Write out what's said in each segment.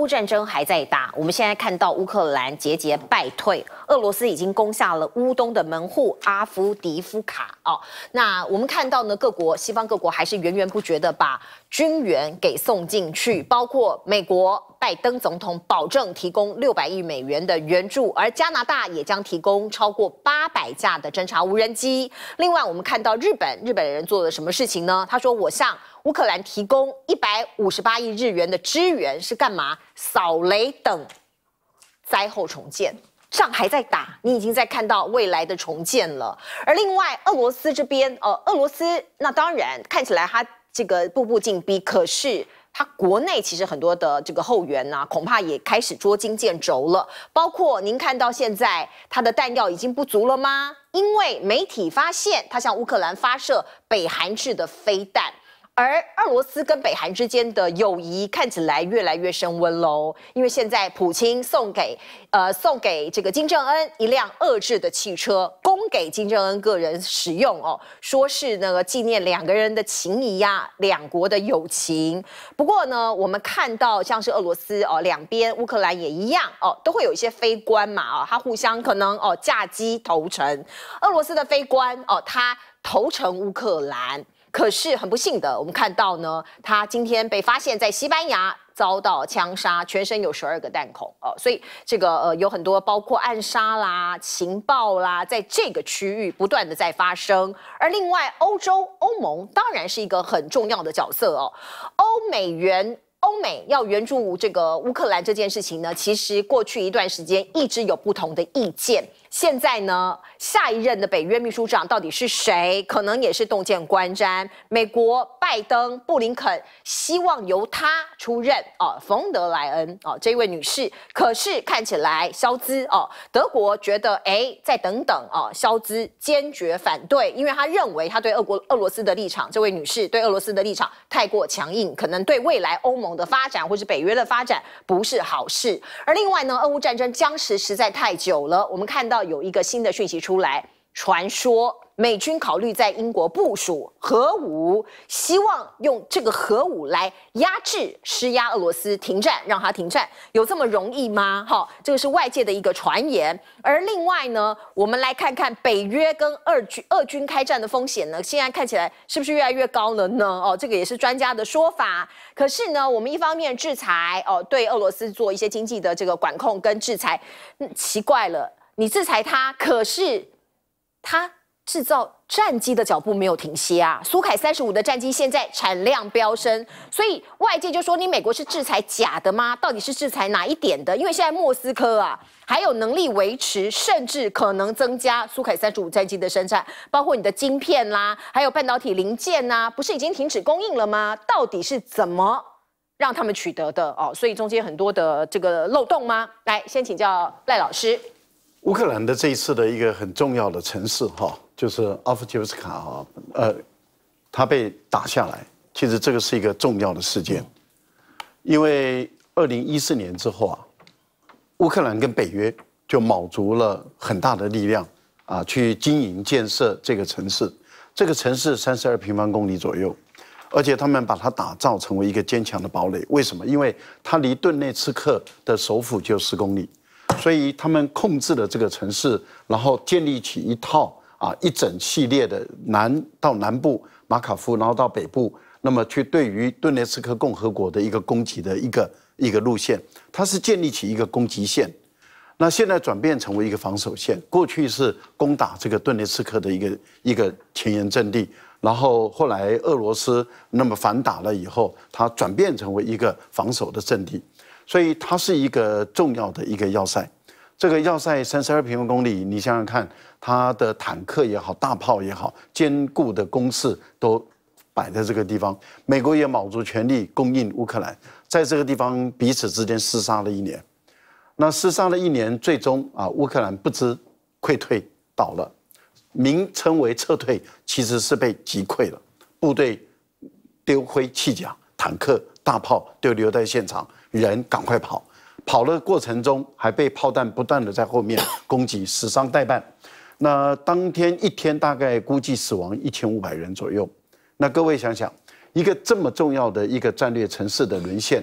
乌战争还在打，我们现在看到乌克兰节节败退，俄罗斯已经攻下了乌东的门户阿夫迪夫卡哦。那我们看到呢，各国西方各国还是源源不绝的把。军援给送进去，包括美国拜登总统保证提供六百亿美元的援助，而加拿大也将提供超过八百架的侦察无人机。另外，我们看到日本日本人做了什么事情呢？他说：“我向乌克兰提供一百五十八亿日元的支援，是干嘛？扫雷等灾后重建。仗还在打，你已经在看到未来的重建了。而另外，俄罗斯这边，呃，俄罗斯那当然看起来他。”这个步步紧逼，可是他国内其实很多的这个后援呐，恐怕也开始捉襟见肘了。包括您看到现在他的弹药已经不足了吗？因为媒体发现他向乌克兰发射北韩制的飞弹。而俄罗斯跟北韩之间的友谊看起来越来越升温喽，因为现在普京送给呃送给这个金正恩一辆遏制的汽车，供给金正恩个人使用哦，说是那个纪念两个人的情谊呀，两国的友情。不过呢，我们看到像是俄罗斯哦，两边乌克兰也一样哦，都会有一些非官嘛哦，他互相可能哦架机投诚，俄罗斯的非官哦，他投诚乌克兰。可是很不幸的，我们看到呢，他今天被发现在西班牙遭到枪杀，全身有十二个弹孔哦。所以这个呃，有很多包括暗杀啦、情报啦，在这个区域不断的在发生。而另外，欧洲欧盟当然是一个很重要的角色哦。欧美援欧美要援助这个乌克兰这件事情呢，其实过去一段时间一直有不同的意见。现在呢，下一任的北约秘书长到底是谁？可能也是洞见观瞻。美国拜登、布林肯希望由她出任哦，冯德莱恩哦，这位女士。可是看起来肖兹哦，德国觉得哎，再等等哦，肖兹坚决反对，因为他认为他对俄国、俄罗斯的立场，这位女士对俄罗斯的立场太过强硬，可能对未来欧盟的发展或是北约的发展不是好事。而另外呢，俄乌战争僵持实在太久了，我们看到。有一个新的讯息出来，传说美军考虑在英国部署核武，希望用这个核武来压制、施压俄罗斯停战，让他停战，有这么容易吗？哈，这个是外界的一个传言。而另外呢，我们来看看北约跟二军、二军开战的风险呢，现在看起来是不是越来越高了呢？哦，这个也是专家的说法。可是呢，我们一方面制裁哦，对俄罗斯做一些经济的这个管控跟制裁，嗯、奇怪了。你制裁他，可是他制造战机的脚步没有停歇啊！苏凯三十五的战机现在产量飙升，所以外界就说你美国是制裁假的吗？到底是制裁哪一点的？因为现在莫斯科啊，还有能力维持，甚至可能增加苏凯三十五战机的生产，包括你的晶片啦，还有半导体零件呐，不是已经停止供应了吗？到底是怎么让他们取得的哦？所以中间很多的这个漏洞吗？来，先请教赖老师。乌克兰的这一次的一个很重要的城市哈，就是阿夫杰夫斯卡哈，呃，它被打下来，其实这个是一个重要的事件，因为二零一四年之后啊，乌克兰跟北约就卯足了很大的力量啊，去经营建设这个城市，这个城市三十二平方公里左右，而且他们把它打造成为一个坚强的堡垒。为什么？因为它离顿内茨克的首府就十公里。所以他们控制了这个城市，然后建立起一套啊一整系列的南到南部马卡夫，然后到北部，那么去对于顿涅茨克共和国的一个攻击的一个一个路线，它是建立起一个攻击线。那现在转变成为一个防守线，过去是攻打这个顿涅茨克的一个一个前沿阵地，然后后来俄罗斯那么反打了以后，它转变成为一个防守的阵地。所以它是一个重要的一个要塞，这个要塞三十二平方公里，你想想看，它的坦克也好，大炮也好，坚固的工事都摆在这个地方。美国也卯足全力供应乌克兰，在这个地方彼此之间厮杀了一年。那厮杀了一年，最终啊，乌克兰不知溃退倒了，名称为撤退，其实是被击溃了，部队丢盔弃甲，坦克、大炮都留在现场。人赶快跑，跑了过程中还被炮弹不断的在后面 攻击，死伤待办。那当天一天大概估计死亡一千五百人左右。那各位想想，一个这么重要的一个战略城市的沦陷，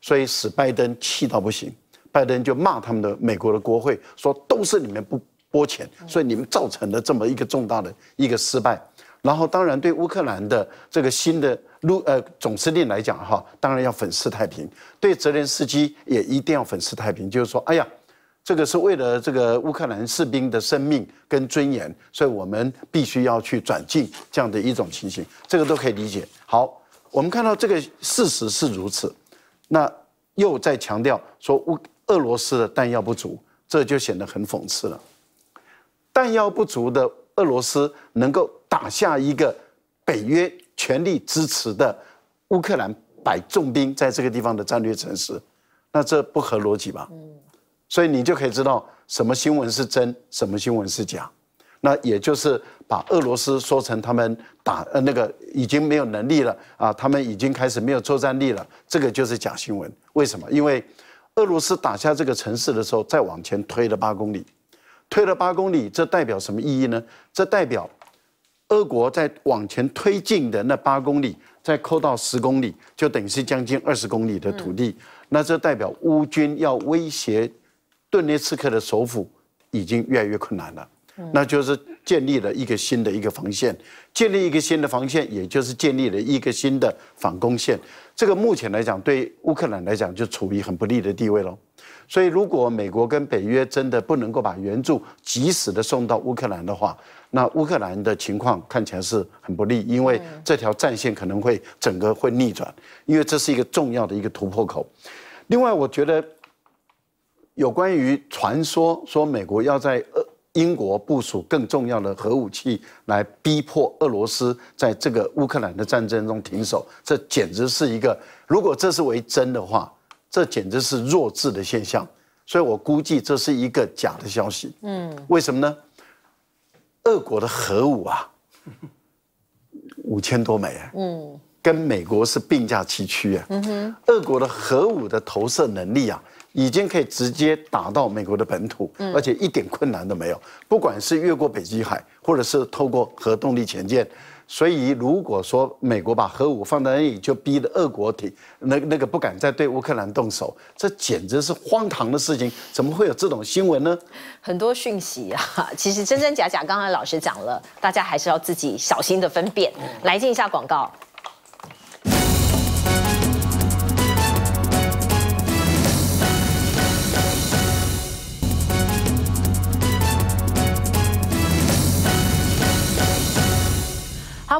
所以使拜登气到不行，拜登就骂他们的美国的国会，说都是你们不拨钱，所以你们造成了这么一个重大的一个失败。然后，当然对乌克兰的这个新的陆呃总司令来讲，哈，当然要粉饰太平；对泽连斯基也一定要粉饰太平，就是说，哎呀，这个是为了这个乌克兰士兵的生命跟尊严，所以我们必须要去转进这样的一种情形，这个都可以理解。好，我们看到这个事实是如此，那又在强调说乌俄罗斯的弹药不足，这就显得很讽刺了。弹药不足的俄罗斯能够？打下一个北约全力支持的乌克兰，摆重兵在这个地方的战略城市，那这不合逻辑吧？嗯，所以你就可以知道什么新闻是真，什么新闻是假。那也就是把俄罗斯说成他们打呃那个已经没有能力了啊，他们已经开始没有作战力了，这个就是假新闻。为什么？因为俄罗斯打下这个城市的时候，再往前推了八公里，推了八公里，这代表什么意义呢？这代表。俄国在往前推进的那八公里，再扣到十公里，就等于是将近二十公里的土地。那这代表乌军要威胁顿涅茨克的首府，已经越来越困难了。那就是建立了一个新的一个防线，建立一个新的防线，也就是建立了一个新的反攻线。这个目前来讲，对乌克兰来讲就处于很不利的地位喽。所以，如果美国跟北约真的不能够把援助及时的送到乌克兰的话，那乌克兰的情况看起来是很不利，因为这条战线可能会整个会逆转，因为这是一个重要的一个突破口。另外，我觉得有关于传说说美国要在呃英国部署更重要的核武器来逼迫俄罗斯在这个乌克兰的战争中停手，这简直是一个如果这是为真的话，这简直是弱智的现象。所以我估计这是一个假的消息。嗯，为什么呢？俄国的核武啊，五千多枚，嗯，跟美国是并驾齐驱啊。嗯哼，俄国的核武的投射能力啊，已经可以直接打到美国的本土，而且一点困难都没有。不管是越过北极海，或者是透过核动力潜舰。所以，如果说美国把核武放在那里，就逼得俄国停，那那个不敢再对乌克兰动手，这简直是荒唐的事情。怎么会有这种新闻呢？很多讯息啊，其实真真假假。刚才老师讲了，大家还是要自己小心的分辨。来进一下广告。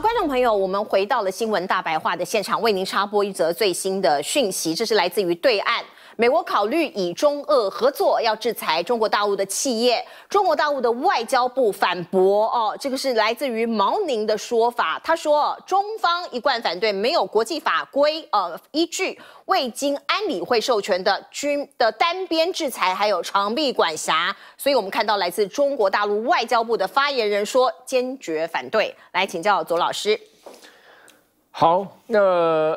观众朋友，我们回到了新闻大白话的现场，为您插播一则最新的讯息，这是来自于对岸。美国考虑以中俄合作要制裁中国大陆的企业，中国大陆的外交部反驳哦，这个是来自于毛宁的说法，他说中方一贯反对没有国际法规呃依据、未经安理会授权的军的单边制裁，还有长臂管辖。所以我们看到来自中国大陆外交部的发言人说坚决反对。来请教左老师。好，那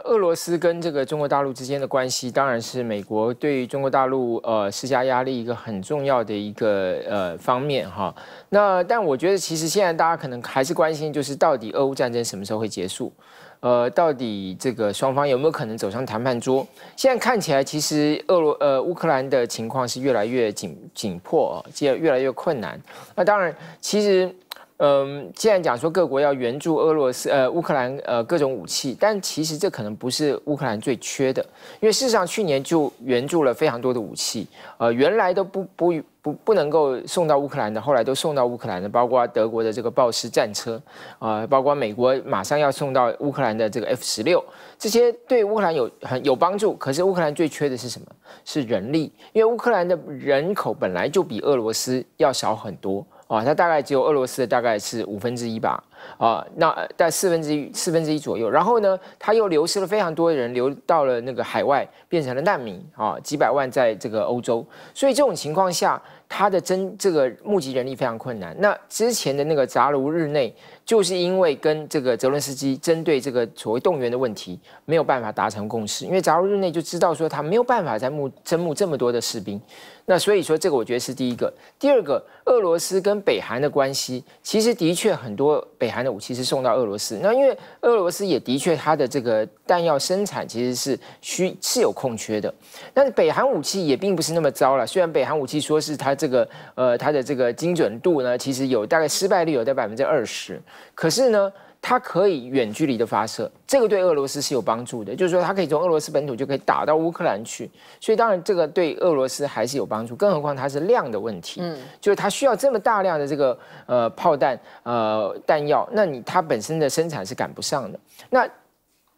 俄罗斯跟这个中国大陆之间的关系，当然是美国对中国大陆呃施加压力一个很重要的一个呃方面哈。那但我觉得，其实现在大家可能还是关心，就是到底俄乌战争什么时候会结束？呃，到底这个双方有没有可能走上谈判桌？现在看起来，其实俄罗呃乌克兰的情况是越来越紧紧迫，越越来越困难。那当然，其实。嗯，既然讲说各国要援助俄罗斯、呃乌克兰、呃各种武器，但其实这可能不是乌克兰最缺的，因为事实上去年就援助了非常多的武器，呃，原来都不不不不能够送到乌克兰的，后来都送到乌克兰的，包括德国的这个豹式战车，啊，包括美国马上要送到乌克兰的这个 F 十六，这些对乌克兰有很有帮助。可是乌克兰最缺的是什么？是人力，因为乌克兰的人口本来就比俄罗斯要少很多。啊，它大概只有俄罗斯的大概是五分之一吧，啊，那在四分之一四分之一左右，然后呢，它又流失了非常多的人，流到了那个海外，变成了难民啊，几百万在这个欧洲，所以这种情况下，它的真这个募集人力非常困难。那之前的那个扎卢日内。就是因为跟这个泽伦斯基针对这个所谓动员的问题没有办法达成共识，因为假如日内就知道说他没有办法在募征募这么多的士兵，那所以说这个我觉得是第一个。第二个，俄罗斯跟北韩的关系，其实的确很多北韩的武器是送到俄罗斯，那因为俄罗斯也的确它的这个弹药生产其实是需是有空缺的，但是北韩武器也并不是那么糟了，虽然北韩武器说是它这个呃它的这个精准度呢，其实有大概失败率有在百分之二十。可是呢，它可以远距离的发射，这个对俄罗斯是有帮助的，就是说它可以从俄罗斯本土就可以打到乌克兰去，所以当然这个对俄罗斯还是有帮助。更何况它是量的问题，嗯，就是它需要这么大量的这个呃炮弹呃弹药，那你它本身的生产是赶不上的。那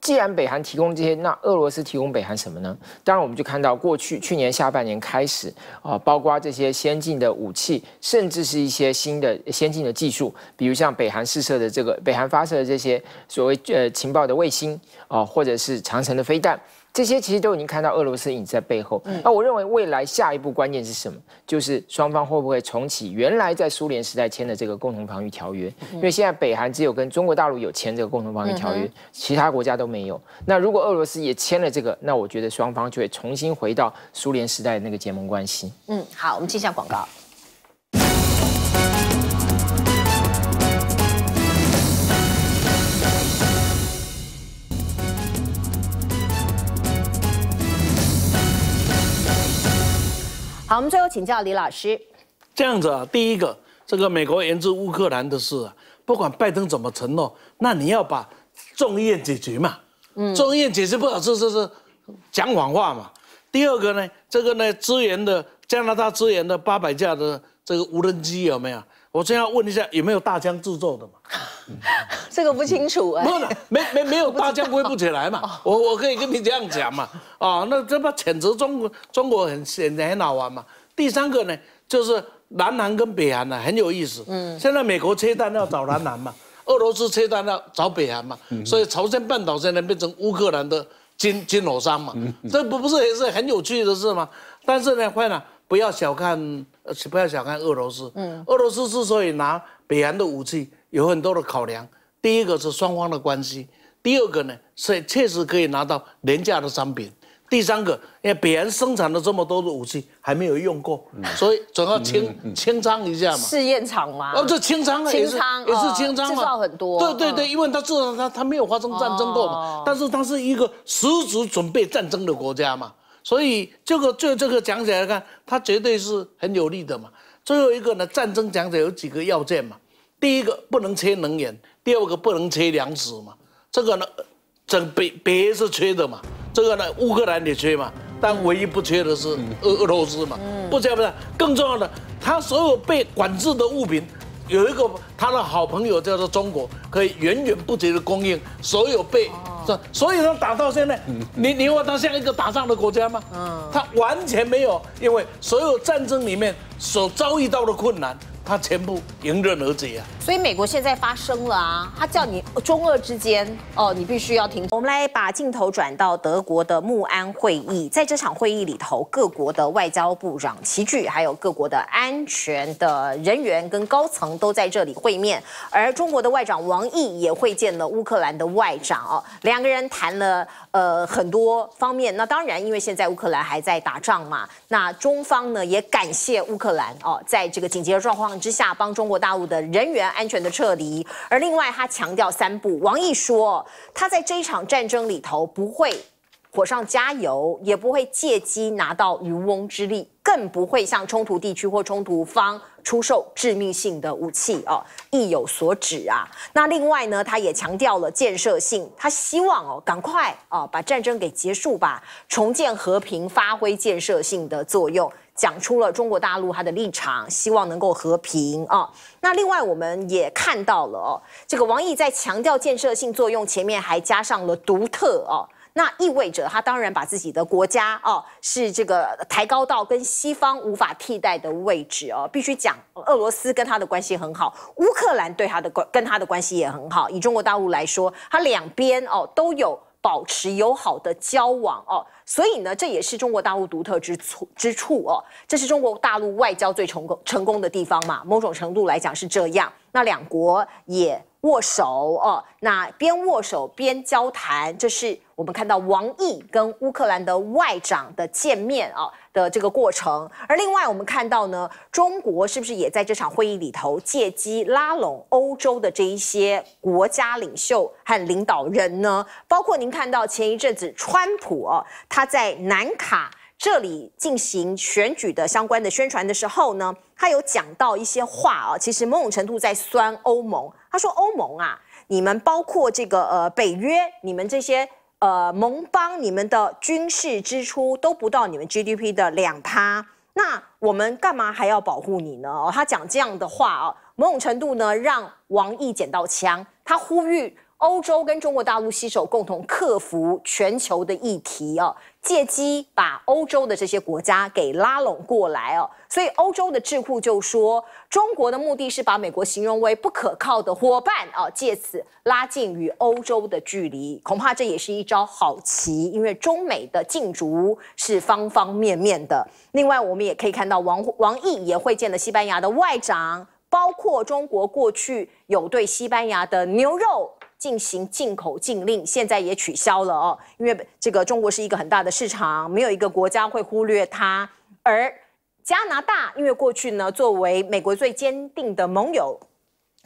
既然北韩提供这些，那俄罗斯提供北韩什么呢？当然，我们就看到过去去年下半年开始啊，包括这些先进的武器，甚至是一些新的先进的技术，比如像北韩试射的这个北韩发射的这些所谓呃情报的卫星啊，或者是长城的飞弹。这些其实都已经看到俄罗斯影在背后。那我认为未来下一步关键是什么？就是双方会不会重启原来在苏联时代签的这个共同防御条约？因为现在北韩只有跟中国大陆有签这个共同防御条约，其他国家都没有。那如果俄罗斯也签了这个，那我觉得双方就会重新回到苏联时代那个结盟关系。嗯，好，我们接下广告。好，我们最后请教李老师。这样子啊，第一个，这个美国援助乌克兰的事啊，不管拜登怎么承诺，那你要把众议院解决嘛。嗯，众议院解决不了，这这是，讲谎话嘛。第二个呢，这个呢，支援的加拿大支援的八百架的这个无人机有没有？我先要问一下，有没有大疆制作的嘛？这个不清楚哎。没有，没没 没有大疆归不起来嘛。我我可以跟你这样讲嘛。啊，那这不谴责中国，中国很显得很好玩嘛。第三个呢，就是南韩跟北韩呢很有意思。嗯。现在美国切单要找南韩嘛，俄罗斯切单要找北韩嘛。嗯。所以朝鲜半岛现在变成乌克兰的金金牛山嘛。嗯。这不不是也是很有趣的事吗？但是呢，坏了，不要小看。而且不要小看俄罗斯。嗯，俄罗斯之所以拿北韩的武器，有很多的考量。第一个是双方的关系，第二个呢是确实可以拿到廉价的商品。第三个，因为北韩生产的这么多的武器还没有用过，所以总要清清仓一下嘛。试验场嘛。哦，这清仓也是也是清仓嘛。制造很多。对对对，因为他制造他他没有发生战争过嘛，但是他是一个实质准备战争的国家嘛。所以这个就这个讲起来看，它绝对是很有利的嘛。最后一个呢，战争讲起来有几个要件嘛。第一个不能缺能源，第二个不能缺粮食嘛。这个呢，整北北是缺的嘛。这个呢，乌克兰也缺嘛。但唯一不缺的是俄俄罗斯嘛。不缺不是，更重要的，它所有被管制的物品。有一个他的好朋友叫做中国，可以源源不绝的供应所有被，所以说打到现在，你你问他像一个打仗的国家吗？他完全没有，因为所有战争里面所遭遇到的困难。他全部迎刃而解啊！所以美国现在发声了啊，他叫你中俄之间哦，你必须要停。我们来把镜头转到德国的慕安会议，在这场会议里头，各国的外交部长齐聚，还有各国的安全的人员跟高层都在这里会面。而中国的外长王毅也会见了乌克兰的外长哦，两个人谈了呃很多方面。那当然，因为现在乌克兰还在打仗嘛，那中方呢也感谢乌克兰哦，在这个紧急的状况。之下帮中国大陆的人员安全的撤离，而另外他强调三步，王毅说他在这一场战争里头不会火上加油，也不会借机拿到渔翁之利，更不会向冲突地区或冲突方出售致命性的武器哦，意有所指啊。那另外呢，他也强调了建设性，他希望哦赶快哦把战争给结束吧，重建和平，发挥建设性的作用。讲出了中国大陆他的立场，希望能够和平啊。那另外我们也看到了，哦，这个王毅在强调建设性作用前面还加上了独特啊，那意味着他当然把自己的国家啊是这个抬高到跟西方无法替代的位置啊。必须讲，俄罗斯跟他的关系很好，乌克兰对他的关跟他的关系也很好。以中国大陆来说，他两边哦都有。保持友好的交往哦，所以呢，这也是中国大陆独特之处之处哦，这是中国大陆外交最成功成功的地方嘛，某种程度来讲是这样。那两国也握手哦，那边握手边交谈，这是我们看到王毅跟乌克兰的外长的见面啊。的这个过程，而另外我们看到呢，中国是不是也在这场会议里头借机拉拢欧洲的这一些国家领袖和领导人呢？包括您看到前一阵子川普啊，他在南卡这里进行选举的相关的宣传的时候呢，他有讲到一些话啊，其实某种程度在酸欧盟。他说欧盟啊，你们包括这个呃北约，你们这些。呃，盟邦，你们的军事支出都不到你们 GDP 的两趴，那我们干嘛还要保护你呢？哦，他讲这样的话啊，某种程度呢，让王毅捡到枪，他呼吁。欧洲跟中国大陆携手共同克服全球的议题哦，借机把欧洲的这些国家给拉拢过来哦。所以欧洲的智库就说，中国的目的是把美国形容为不可靠的伙伴啊，借此拉近与欧洲的距离。恐怕这也是一招好棋，因为中美的竞逐是方方面面的。另外，我们也可以看到，王王毅也会见了西班牙的外长，包括中国过去有对西班牙的牛肉。进行进口禁令，现在也取消了哦，因为这个中国是一个很大的市场，没有一个国家会忽略它。而加拿大，因为过去呢，作为美国最坚定的盟友，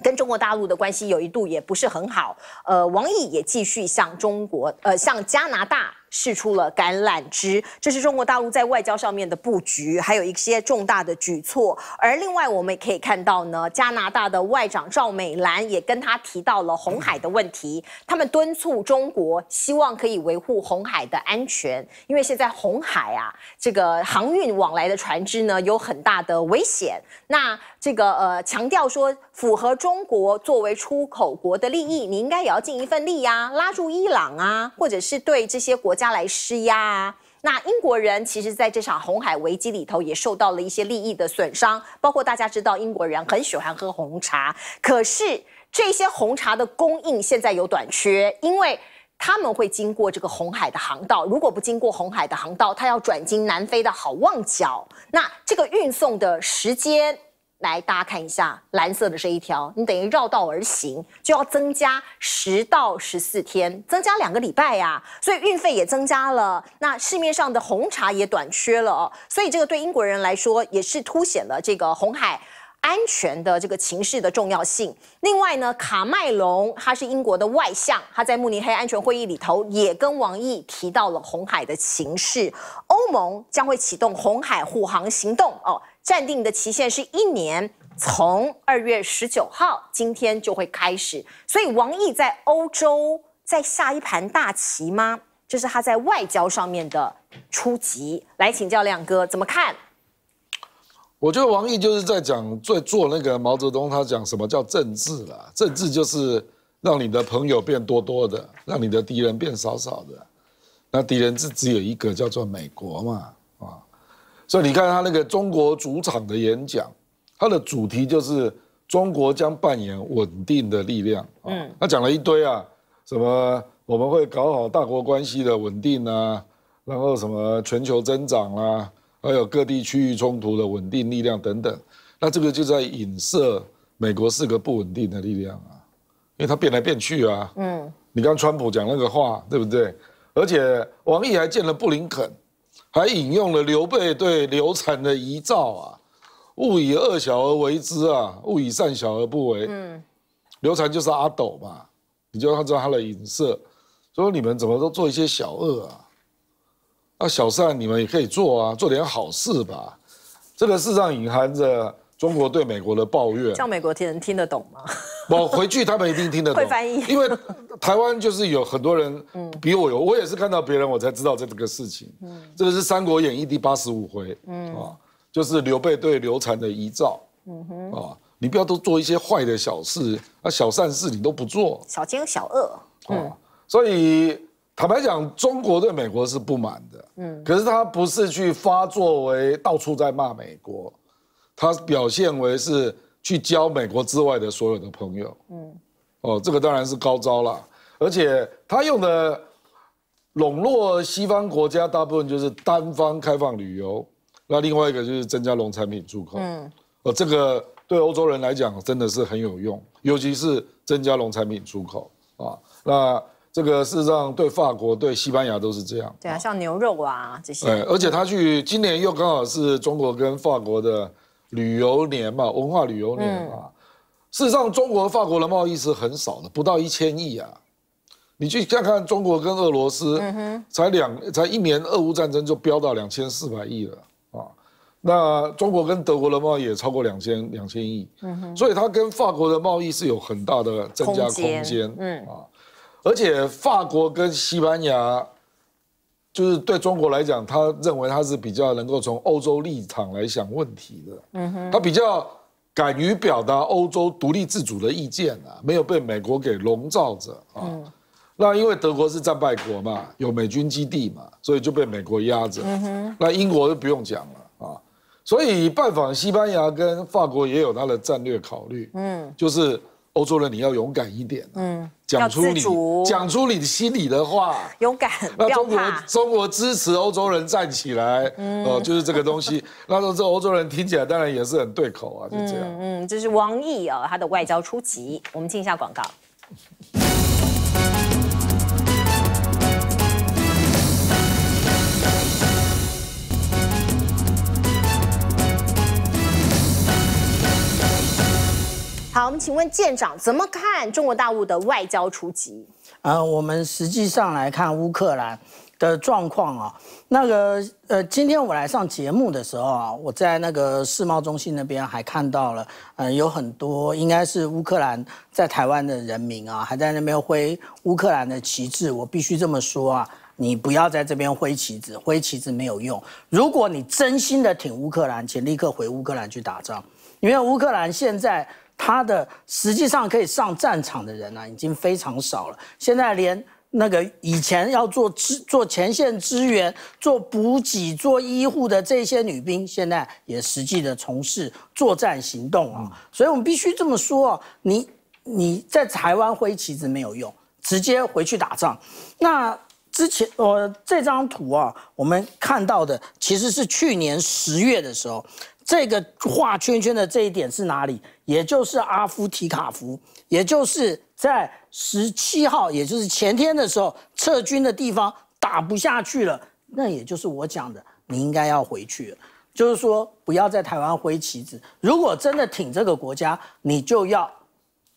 跟中国大陆的关系有一度也不是很好。呃，王毅也继续向中国，呃，向加拿大。试出了橄榄枝，这是中国大陆在外交上面的布局，还有一些重大的举措。而另外，我们也可以看到呢，加拿大的外长赵美兰也跟他提到了红海的问题，他们敦促中国，希望可以维护红海的安全，因为现在红海啊，这个航运往来的船只呢，有很大的危险。那这个呃，强调说符合中国作为出口国的利益，你应该也要尽一份力呀，拉住伊朗啊，或者是对这些国家来施压啊。那英国人其实在这场红海危机里头也受到了一些利益的损伤，包括大家知道英国人很喜欢喝红茶，可是这些红茶的供应现在有短缺，因为他们会经过这个红海的航道，如果不经过红海的航道，它要转经南非的好望角，那这个运送的时间。来，大家看一下蓝色的这一条，你等于绕道而行，就要增加十到十四天，增加两个礼拜呀，所以运费也增加了，那市面上的红茶也短缺了，所以这个对英国人来说也是凸显了这个红海。安全的这个情势的重要性。另外呢，卡麦隆他是英国的外相，他在慕尼黑安全会议里头也跟王毅提到了红海的情势。欧盟将会启动红海护航行动哦，暂定的期限是一年，从二月十九号今天就会开始。所以王毅在欧洲在下一盘大棋吗？这是他在外交上面的初级。来请教亮哥怎么看？我觉得王毅就是在讲最做那个毛泽东，他讲什么叫政治了？政治就是让你的朋友变多多的，让你的敌人变少少的。那敌人是只有一个，叫做美国嘛，啊。所以你看他那个中国主场的演讲，他的主题就是中国将扮演稳定的力量啊。他讲了一堆啊，什么我们会搞好大国关系的稳定啊，然后什么全球增长啦。还有各地区域冲突的稳定力量等等，那这个就在影射美国是个不稳定的力量啊，因为它变来变去啊。嗯，你刚川普讲那个话，对不对？而且王毅还见了布林肯，还引用了刘备对刘禅的遗诏啊，“勿以恶小而为之啊，勿以善小而不为。”嗯，刘禅就是阿斗嘛，你就要知道他的影射，说你们怎么都做一些小恶啊？小善你们也可以做啊，做点好事吧。这个世上隐含着中国对美国的抱怨，叫美国听人听得懂吗？我回去他们一定听得懂，会翻译。因为台湾就是有很多人比我有，我也是看到别人我才知道这个事情。这个是《三国演义》第八十五回，啊，就是刘备对刘禅的遗诏。嗯哼，啊，你不要都做一些坏的小事，啊，小善事你都不做，小奸小恶。啊，所以。坦白讲，中国对美国是不满的，嗯，可是他不是去发作为到处在骂美国，他表现为是去交美国之外的所有的朋友，嗯，哦，这个当然是高招了，而且他用的笼络西方国家，大部分就是单方开放旅游，那另外一个就是增加农产品出口，嗯，哦，这个对欧洲人来讲真的是很有用，尤其是增加农产品出口啊，那。这个事实上对法国、对西班牙都是这样。对啊，像牛肉啊这些。对，而且他去今年又刚好是中国跟法国的旅游年嘛，文化旅游年嘛。事实上，中国和法国的贸易是很少的，不到一千亿啊。你去看看中国跟俄罗斯，才两才一年，俄乌战争就飙到两千四百亿了啊。那中国跟德国的贸易也超过两千两千亿。所以它跟法国的贸易是有很大的增加空空间。嗯啊。而且法国跟西班牙，就是对中国来讲，他认为他是比较能够从欧洲立场来想问题的。嗯哼，他比较敢于表达欧洲独立自主的意见啊，没有被美国给笼罩着啊。那因为德国是战败国嘛，有美军基地嘛，所以就被美国压着。那英国就不用讲了啊。所以拜访西班牙跟法国也有他的战略考虑。嗯，就是。欧洲人，你要勇敢一点，嗯，讲出你讲出你心里的话，勇敢，那中国中国支持欧洲人站起来，嗯，呃，就是这个东西。那时候这欧洲人听起来当然也是很对口啊，就这样。嗯，这是王毅啊，他的外交初级。我们进一下广告。请问舰长怎么看中国大陆的外交出击？呃，我们实际上来看乌克兰的状况啊。那个呃，今天我来上节目的时候啊，我在那个世贸中心那边还看到了，嗯，有很多应该是乌克兰在台湾的人民啊，还在那边挥乌克兰的旗帜。我必须这么说啊，你不要在这边挥旗子，挥旗帜没有用。如果你真心的挺乌克兰，请立刻回乌克兰去打仗，因为乌克兰现在。他的实际上可以上战场的人呢，已经非常少了。现在连那个以前要做支、做前线支援、做补给、做医护的这些女兵，现在也实际的从事作战行动啊。所以我们必须这么说啊，你你在台湾挥旗子没有用，直接回去打仗。那之前我这张图啊，我们看到的其实是去年十月的时候。这个画圈圈的这一点是哪里？也就是阿夫提卡夫，也就是在十七号，也就是前天的时候撤军的地方，打不下去了。那也就是我讲的，你应该要回去了，就是说不要在台湾挥旗子。如果真的挺这个国家，你就要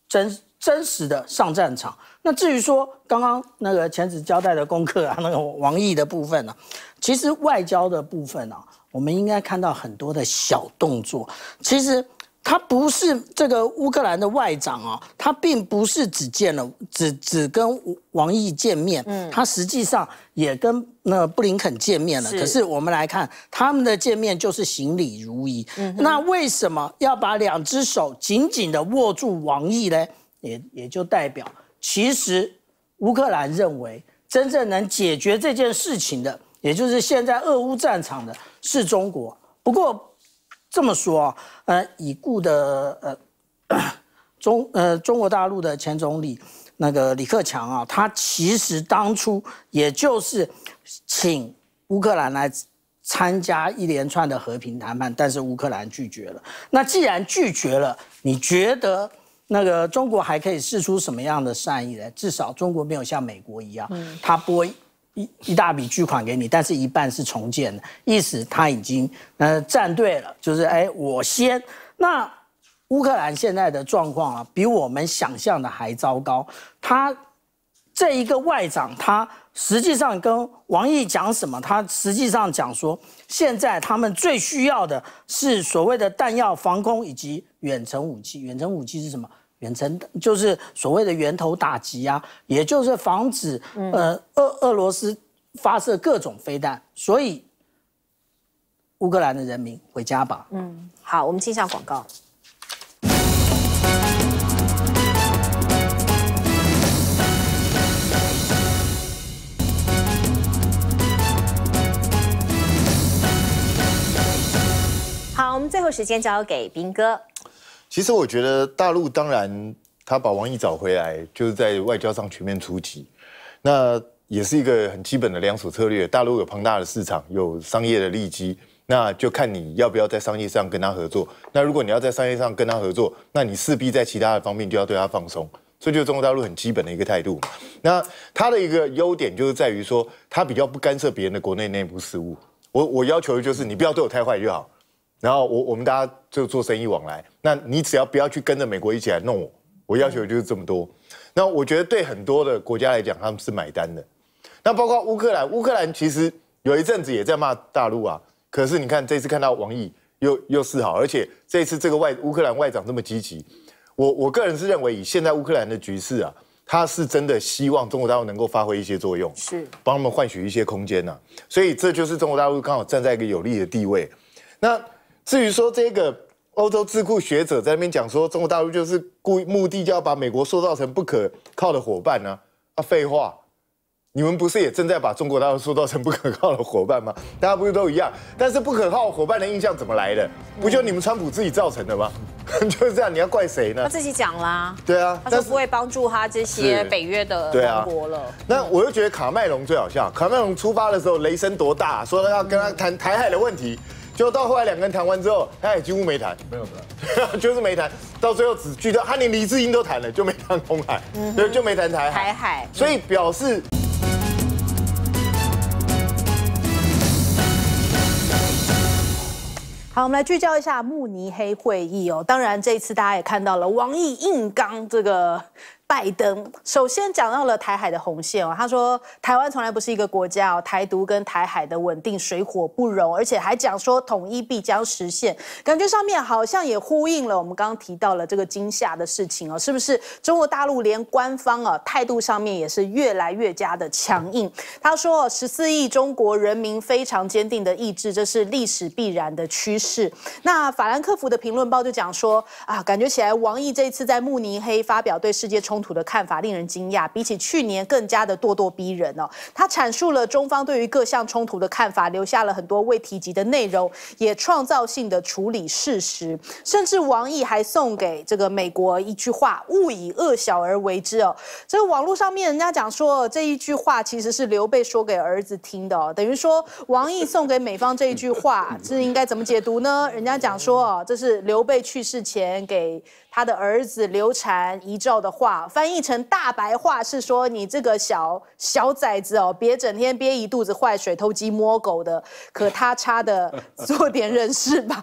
真真实的上战场。那至于说刚刚那个前指交代的功课啊，那个王毅的部分呢，其实外交的部分呢。我们应该看到很多的小动作。其实他不是这个乌克兰的外长哦，他并不是只见了，只只跟王毅见面。嗯，他实际上也跟那布林肯见面了。是。可是我们来看，他们的见面就是行礼如仪。嗯。那为什么要把两只手紧紧的握住王毅呢？也也就代表，其实乌克兰认为真正能解决这件事情的。也就是现在，俄乌战场的是中国。不过这么说啊，呃，已故的呃 中呃中国大陆的前总理那个李克强啊，他其实当初也就是请乌克兰来参加一连串的和平谈判，但是乌克兰拒绝了。那既然拒绝了，你觉得那个中国还可以试出什么样的善意来？至少中国没有像美国一样，他不。一一大笔巨款给你，但是一半是重建的，意思他已经呃站队了，就是哎，我先。那乌克兰现在的状况啊，比我们想象的还糟糕。他这一个外长，他实际上跟王毅讲什么？他实际上讲说，现在他们最需要的是所谓的弹药、防空以及远程武器。远程武器是什么？远程就是所谓的源头打击呀，也就是防止呃俄俄罗斯发射各种飞弹，所以乌克兰的人民回家吧。嗯，好，我们进下广告。好，我们最后时间交给斌哥。其实我觉得大陆当然，他把王毅找回来就是在外交上全面出击，那也是一个很基本的两手策略。大陆有庞大的市场，有商业的利基，那就看你要不要在商业上跟他合作。那如果你要在商业上跟他合作，那你势必在其他的方面就要对他放松。所以就是中国大陆很基本的一个态度那他的一个优点就是在于说，他比较不干涉别人的国内内部事务。我我要求的就是你不要对我太坏就好。然后我我们大家就做生意往来，那你只要不要去跟着美国一起来弄我，我要求就是这么多。那我觉得对很多的国家来讲，他们是买单的。那包括乌克兰，乌克兰其实有一阵子也在骂大陆啊，可是你看这次看到王毅又又是好，而且这次这个外乌克兰外长这么积极，我我个人是认为以现在乌克兰的局势啊，他是真的希望中国大陆能够发挥一些作用，是帮他们换取一些空间呢。所以这就是中国大陆刚好站在一个有利的地位，那。至于说这个欧洲智库学者在那边讲说，中国大陆就是故意目的就要把美国塑造成不可靠的伙伴呢？啊，废话，你们不是也正在把中国大陆塑造成不可靠的伙伴吗？大家不是都一样？但是不可靠伙伴的印象怎么来的？不就你们川普自己造成的吗？就是这样，你要怪谁呢？他自己讲啦。对啊。他就不会帮助他这些北约的盟国了。那我又觉得卡麦隆最好笑。卡麦隆出发的时候雷声多大？说要跟他谈台海的问题。就到后来两个人谈完之后，哎，几乎没谈，没有的，就是没谈，到最后只聚到他连李志英都谈了，就没谈红海，对，就没谈台海，所以表示。好，我们来聚焦一下慕尼黑会议哦。当然，这一次大家也看到了，王毅硬刚这个。拜登首先讲到了台海的红线哦，他说台湾从来不是一个国家哦，台独跟台海的稳定水火不容，而且还讲说统一必将实现，感觉上面好像也呼应了我们刚刚提到了这个惊吓的事情哦，是不是？中国大陆连官方啊态度上面也是越来越加的强硬，他说十四亿中国人民非常坚定的意志，这是历史必然的趋势。那法兰克福的评论报就讲说啊，感觉起来王毅这一次在慕尼黑发表对世界冲。土的看法令人惊讶，比起去年更加的咄咄逼人哦。他阐述了中方对于各项冲突的看法，留下了很多未提及的内容，也创造性的处理事实。甚至王毅还送给这个美国一句话：“勿以恶小而为之。”哦，这网络上面人家讲说这一句话其实是刘备说给儿子听的哦，等于说王毅送给美方这一句话这应该怎么解读呢？人家讲说哦，这是刘备去世前给。他的儿子刘禅遗诏的话翻译成大白话是说：“你这个小小崽子哦，别整天憋一肚子坏水，偷鸡摸狗的。可他差的做点人事吧。”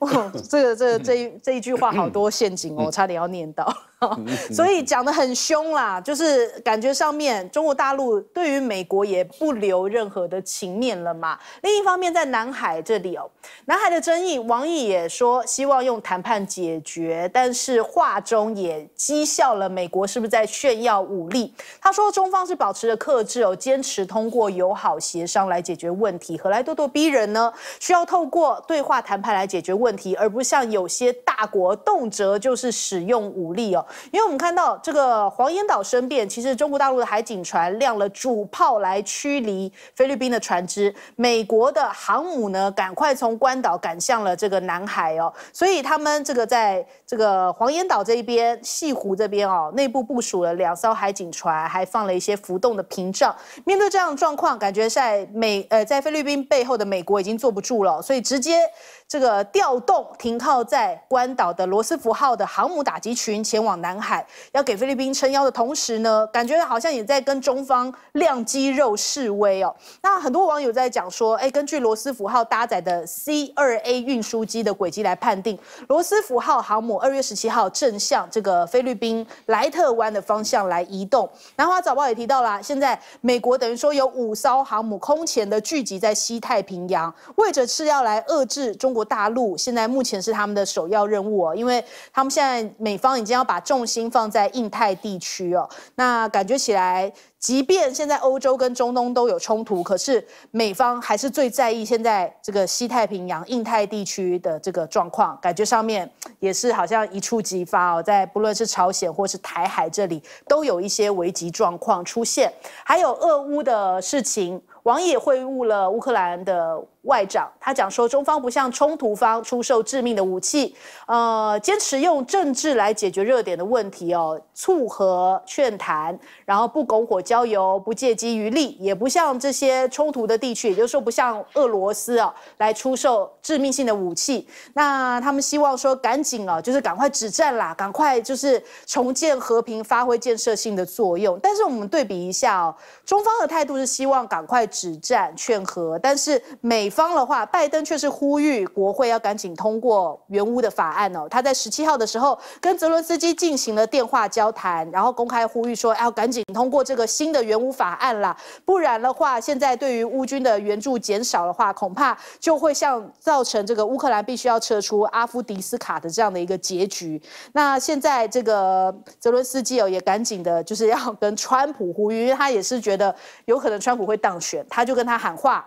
哇，这个、这、这这一句话好多陷阱哦，差点要念到。所以讲的很凶啦，就是感觉上面中国大陆对于美国也不留任何的情面了嘛。另一方面，在南海这里哦，南海的争议，王毅也说希望用谈判解决，但是话中也讥笑了美国是不是在炫耀武力？他说中方是保持着克制哦，坚持通过友好协商来解决问题，何来咄咄逼人呢？需要透过对话谈判来解决问题，而不像有些大国动辄就是使用武力哦。因为我们看到这个黄岩岛申辩，其实中国大陆的海警船亮了主炮来驱离菲律宾的船只，美国的航母呢，赶快从关岛赶向了这个南海哦，所以他们这个在这个黄岩岛这一边、西湖这边哦，内部部署了两艘海警船，还放了一些浮动的屏障。面对这样的状况，感觉在美呃在菲律宾背后的美国已经坐不住了，所以直接这个调动停靠在关岛的罗斯福号的航母打击群前往。南海要给菲律宾撑腰的同时呢，感觉好像也在跟中方亮肌肉示威哦。那很多网友在讲说，哎，根据罗斯福号搭载的 C 二 A 运输机的轨迹来判定，罗斯福号航母二月十七号正向这个菲律宾莱特湾的方向来移动。南华早报也提到啦，现在美国等于说有五艘航母空前的聚集在西太平洋，为着是要来遏制中国大陆。现在目前是他们的首要任务哦，因为他们现在美方已经要把。重心放在印太地区哦，那感觉起来，即便现在欧洲跟中东都有冲突，可是美方还是最在意现在这个西太平洋、印太地区的这个状况，感觉上面也是好像一触即发哦，在不论是朝鲜或是台海这里，都有一些危机状况出现，还有俄乌的事情，王毅会晤了乌克兰的。外长他讲说，中方不向冲突方出售致命的武器，呃，坚持用政治来解决热点的问题哦，促和劝谈，然后不拱火浇油，不借机渔利，也不像这些冲突的地区，也就是说不像俄罗斯啊，来出售致命性的武器。那他们希望说，赶紧啊，就是赶快止战啦，赶快就是重建和平，发挥建设性的作用。但是我们对比一下哦，中方的态度是希望赶快止战劝和，但是美。方的话，拜登却是呼吁国会要赶紧通过援乌的法案哦。他在十七号的时候跟泽伦斯基进行了电话交谈，然后公开呼吁说要赶紧通过这个新的援乌法案啦，不然的话，现在对于乌军的援助减少的话，恐怕就会像造成这个乌克兰必须要撤出阿夫迪斯卡的这样的一个结局。那现在这个泽伦斯基哦，也赶紧的就是要跟川普呼吁，因为他也是觉得有可能川普会当选，他就跟他喊话。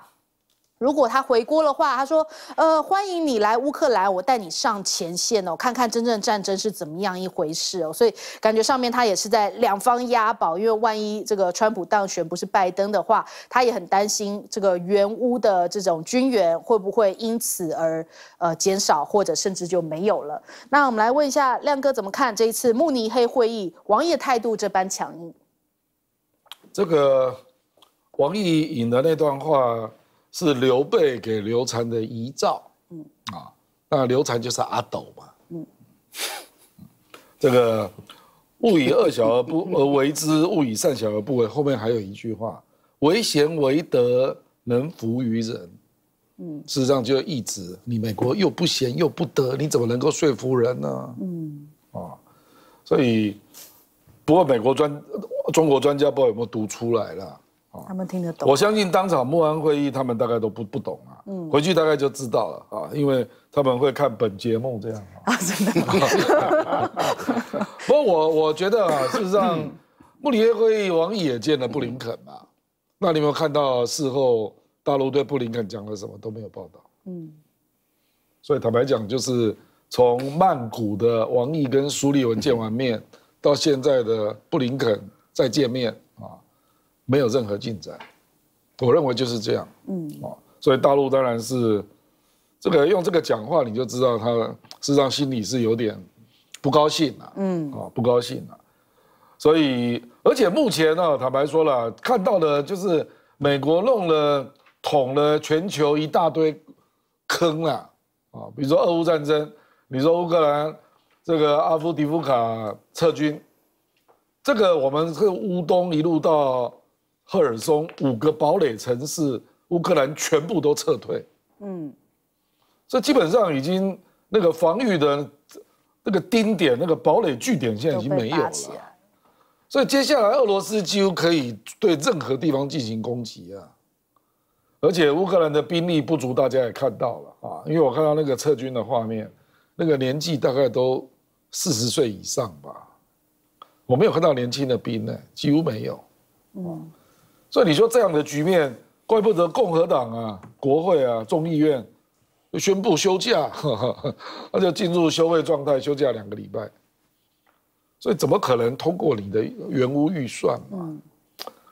如果他回国的话，他说：“呃，欢迎你来乌克兰，我带你上前线哦，看看真正的战争是怎么样一回事哦。”所以感觉上面他也是在两方押宝，因为万一这个川普当选不是拜登的话，他也很担心这个援乌的这种军援会不会因此而呃减少，或者甚至就没有了。那我们来问一下亮哥怎么看这一次慕尼黑会议，王爷态度这般强硬？这个王毅引的那段话。是刘备给刘禅的遗诏，嗯啊，那刘禅就是阿斗嘛，嗯，这个勿以恶小而不而为之，勿以善小而不为。后面还有一句话：为贤为德能服于人。嗯，事实上就一直，你美国又不贤又不得，你怎么能够说服人呢？嗯啊，所以，不过美国专中国专家不知道有没有读出来了。他们听得懂，我相信当场默安会议，他们大概都不不懂啊。嗯，回去大概就知道了啊，因为他们会看本节目这样。啊，真的。不过我我觉得啊，事实上，慕尼黑会议王毅也见了布林肯嘛。那你有没有看到事后大陆对布林肯讲了什么都没有报道？嗯。所以坦白讲，就是从曼谷的王毅跟苏利文见完面，到现在的布林肯再见面。没有任何进展，我认为就是这样。嗯，哦，所以大陆当然是，这个用这个讲话你就知道他实际上心里是有点不高兴了。嗯，啊，不高兴了。所以而且目前呢，坦白说了，看到的就是美国弄了捅了全球一大堆坑啊，比如说俄乌战争，你说乌克兰这个阿夫迪夫卡撤军，这个我们是乌东一路到。赫尔松五个堡垒城市，乌克兰全部都撤退。嗯，这基本上已经那个防御的，那个丁点那个堡垒据点现在已经没有了。所以接下来俄罗斯几乎可以对任何地方进行攻击啊！而且乌克兰的兵力不足，大家也看到了啊，因为我看到那个撤军的画面，那个年纪大概都四十岁以上吧，我没有看到年轻的兵呢，几乎没有。嗯。所以你说这样的局面，怪不得共和党啊、国会啊、众议院就宣布休假，那就进入休会状态，休假两个礼拜。所以怎么可能通过你的原屋预算嘛？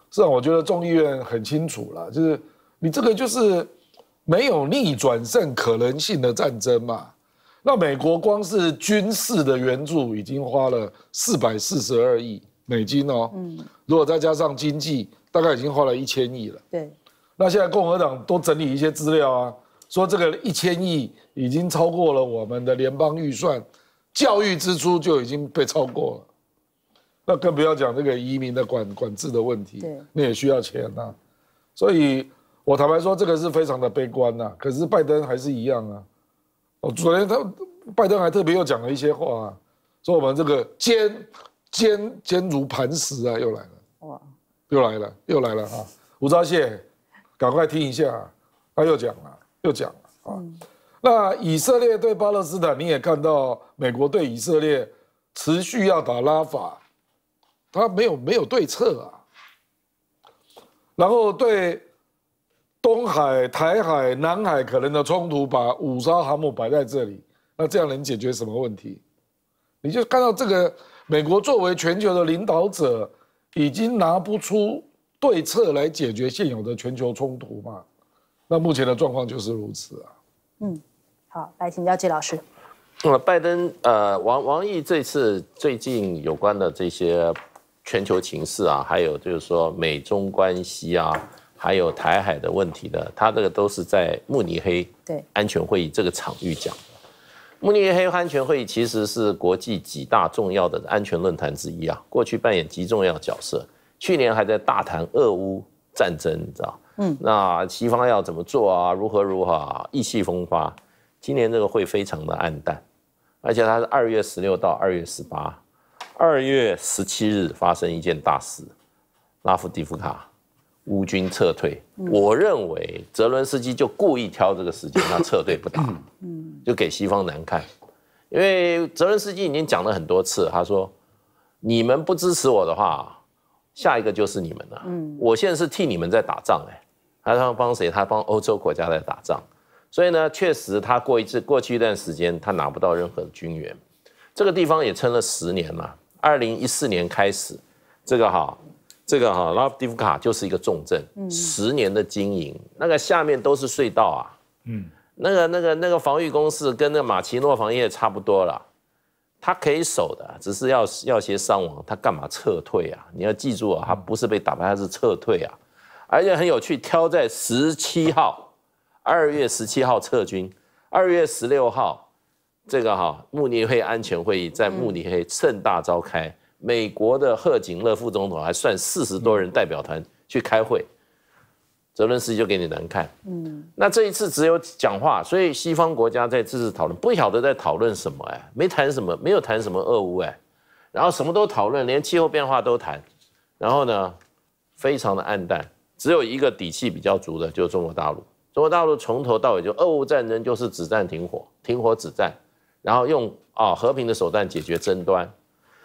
是啊，我觉得众议院很清楚了，就是你这个就是没有逆转胜可能性的战争嘛。那美国光是军事的援助已经花了四百四十二亿美金哦，嗯，如果再加上经济。大概已经花了一千亿了。对，那现在共和党都整理一些资料啊，说这个一千亿已经超过了我们的联邦预算，教育支出就已经被超过了，那更不要讲这个移民的管管制的问题，对，那也需要钱呐。所以，我坦白说，这个是非常的悲观呐。可是拜登还是一样啊。哦，昨天他拜登还特别又讲了一些话，啊，说我们这个坚坚坚如磐石啊，又来了。哇。又来了，又来了啊！吴招谢，赶快听一下，他又讲了，又讲了啊！那以色列对巴勒斯坦，你也看到，美国对以色列持续要打拉法，他没有没有对策啊。然后对东海、台海、南海可能的冲突，把五艘航母摆在这里，那这样能解决什么问题？你就看到这个美国作为全球的领导者。已经拿不出对策来解决现有的全球冲突嘛？那目前的状况就是如此啊。嗯，好，来请教纪老师。那么，拜登呃，王王毅这次最近有关的这些全球情势啊，还有就是说美中关系啊，还有台海的问题的，他这个都是在慕尼黑对安全会议这个场域讲。慕尼黑安全会议其实是国际几大重要的安全论坛之一啊，过去扮演极重要角色。去年还在大谈俄乌战争，你知道？嗯，那西方要怎么做啊？如何如何？意气风发。今年这个会非常的暗淡，而且它是二月十六到二月十八。二月十七日发生一件大事，拉夫蒂夫卡乌军撤退。我认为泽伦斯基就故意挑这个时间他撤退不打。就给西方难看，因为泽伦斯基已经讲了很多次，他说，你们不支持我的话，下一个就是你们了。嗯，我现在是替你们在打仗哎，他帮帮谁？他帮欧洲国家在打仗，所以呢，确实他过一次过去一段时间，他拿不到任何军援，这个地方也撑了十年了。二零一四年开始，这个哈，这个哈，拉夫迪夫卡就是一个重镇，十年的经营，那个下面都是隧道啊，嗯。那个、那个、那个防御攻势跟那个马奇诺防御差不多了，他可以守的，只是要要些伤亡。他干嘛撤退啊？你要记住啊，他不是被打败，他是撤退啊。而且很有趣，挑在十七号，二月十七号撤军。二月十六号，这个哈慕尼黑安全会议在慕尼黑盛大召开，美国的贺锦勒副总统还算四十多人代表团去开会。泽伦斯基就给你难看，嗯，那这一次只有讲话，所以西方国家在这次讨论，不晓得在讨论什么哎，没谈什么，没有谈什么俄乌哎，然后什么都讨论，连气候变化都谈，然后呢，非常的暗淡，只有一个底气比较足的，就是中国大陆。中国大陆从头到尾就俄乌战争就是止战停火，停火止战，然后用啊和平的手段解决争端。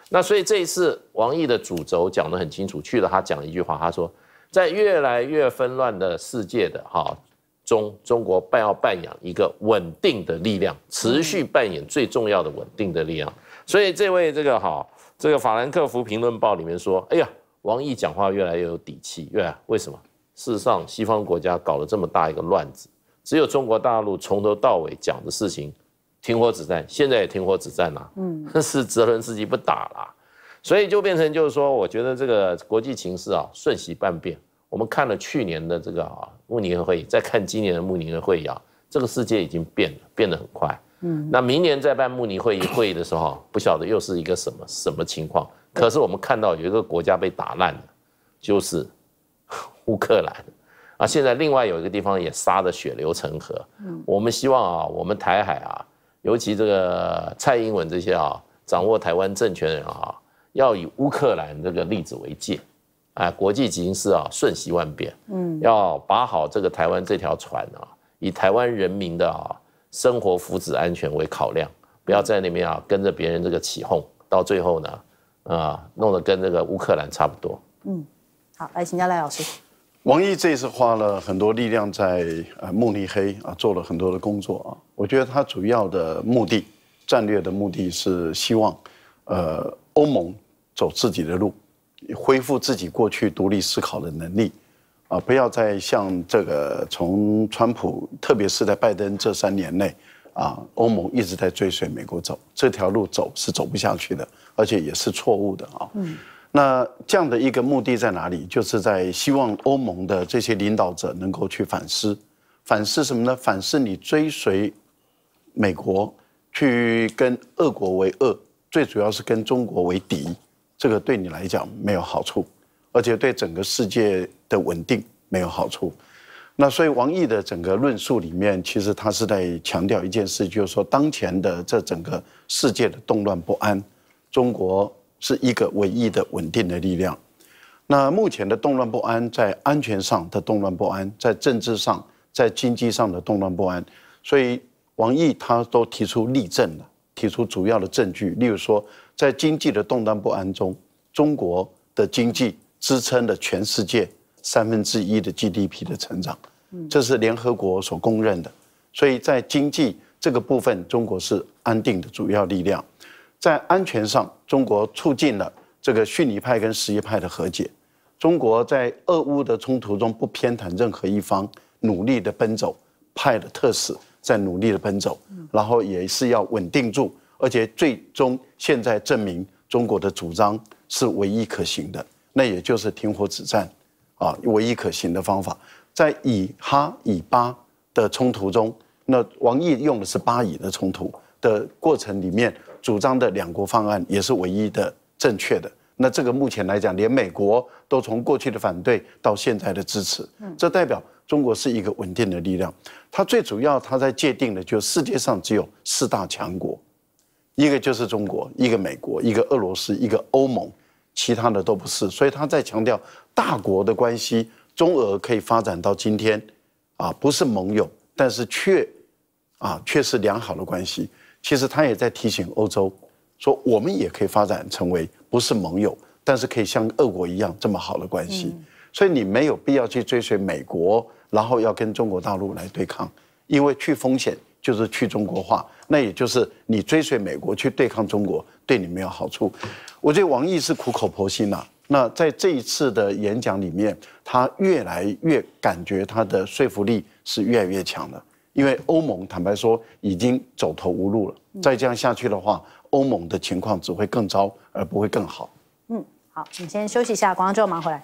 那所以这一次王毅的主轴讲得很清楚，去了他讲了一句话，他说。在越来越纷乱的世界的哈中，中国半要扮演一个稳定的力量，持续扮演最重要的稳定的力量。所以这位这个哈这个法兰克福评论报里面说，哎呀，王毅讲话越来越有底气，越为为什么？事实上，西方国家搞了这么大一个乱子，只有中国大陆从头到尾讲的事情，停火止战，现在也停火止战了，嗯，是泽伦斯基不打了。所以就变成就是说，我觉得这个国际情势啊，瞬息万变。我们看了去年的这个啊慕尼会议，再看今年的慕尼会议啊，这个世界已经变了，变得很快。嗯。那明年再办慕尼会议会议的时候，不晓得又是一个什么什么情况。可是我们看到有一个国家被打烂了，就是乌克兰。啊，现在另外有一个地方也杀得血流成河。嗯。我们希望啊，我们台海啊，尤其这个蔡英文这些啊，掌握台湾政权人啊。要以乌克兰这个例子为鉴，啊，国际形势啊瞬息万变，嗯，要把好这个台湾这条船啊，以台湾人民的啊生活福祉安全为考量，不要在那边啊跟着别人这个起哄，到最后呢，啊，弄得跟这个乌克兰差不多。嗯，好，来请教赖老师，王毅这次花了很多力量在呃慕尼黑啊，做了很多的工作啊，我觉得他主要的目的，战略的目的是希望，呃。欧盟走自己的路，恢复自己过去独立思考的能力，啊，不要再像这个从川普，特别是在拜登这三年内，啊，欧盟一直在追随美国走这条路走是走不下去的，而且也是错误的啊。嗯，那这样的一个目的在哪里？就是在希望欧盟的这些领导者能够去反思，反思什么呢？反思你追随美国去跟俄国为恶。最主要是跟中国为敌，这个对你来讲没有好处，而且对整个世界的稳定没有好处。那所以王毅的整个论述里面，其实他是在强调一件事，就是说当前的这整个世界的动乱不安，中国是一个唯一的稳定的力量。那目前的动乱不安，在安全上的动乱不安，在政治上、在经济上的动乱不安，所以王毅他都提出例证了。提出主要的证据，例如说，在经济的动荡不安中，中国的经济支撑了全世界三分之一的 GDP 的成长，这是联合国所公认的。所以在经济这个部分，中国是安定的主要力量。在安全上，中国促进了这个逊尼派跟什叶派的和解。中国在俄乌的冲突中不偏袒任何一方，努力的奔走，派了特使。在努力的奔走，然后也是要稳定住，而且最终现在证明中国的主张是唯一可行的，那也就是停火止战，啊，唯一可行的方法。在以哈以巴的冲突中，那王毅用的是巴以的冲突的过程里面主张的两国方案也是唯一的正确的。那这个目前来讲，连美国都从过去的反对到现在的支持，这代表。中国是一个稳定的力量，它最主要，它在界定的就是世界上只有四大强国，一个就是中国，一个美国，一个俄罗斯，一个欧盟，其他的都不是。所以他在强调大国的关系，中俄可以发展到今天，啊，不是盟友，但是却，啊，却是良好的关系。其实他也在提醒欧洲，说我们也可以发展成为不是盟友，但是可以像俄国一样这么好的关系。所以你没有必要去追随美国，然后要跟中国大陆来对抗，因为去风险就是去中国化，那也就是你追随美国去对抗中国，对你没有好处。我觉得王毅是苦口婆心呐。那在这一次的演讲里面，他越来越感觉他的说服力是越来越强的。因为欧盟坦白说已经走投无路了，再这样下去的话，欧盟的情况只会更糟，而不会更好。嗯，好，你先休息一下，广州忙回来。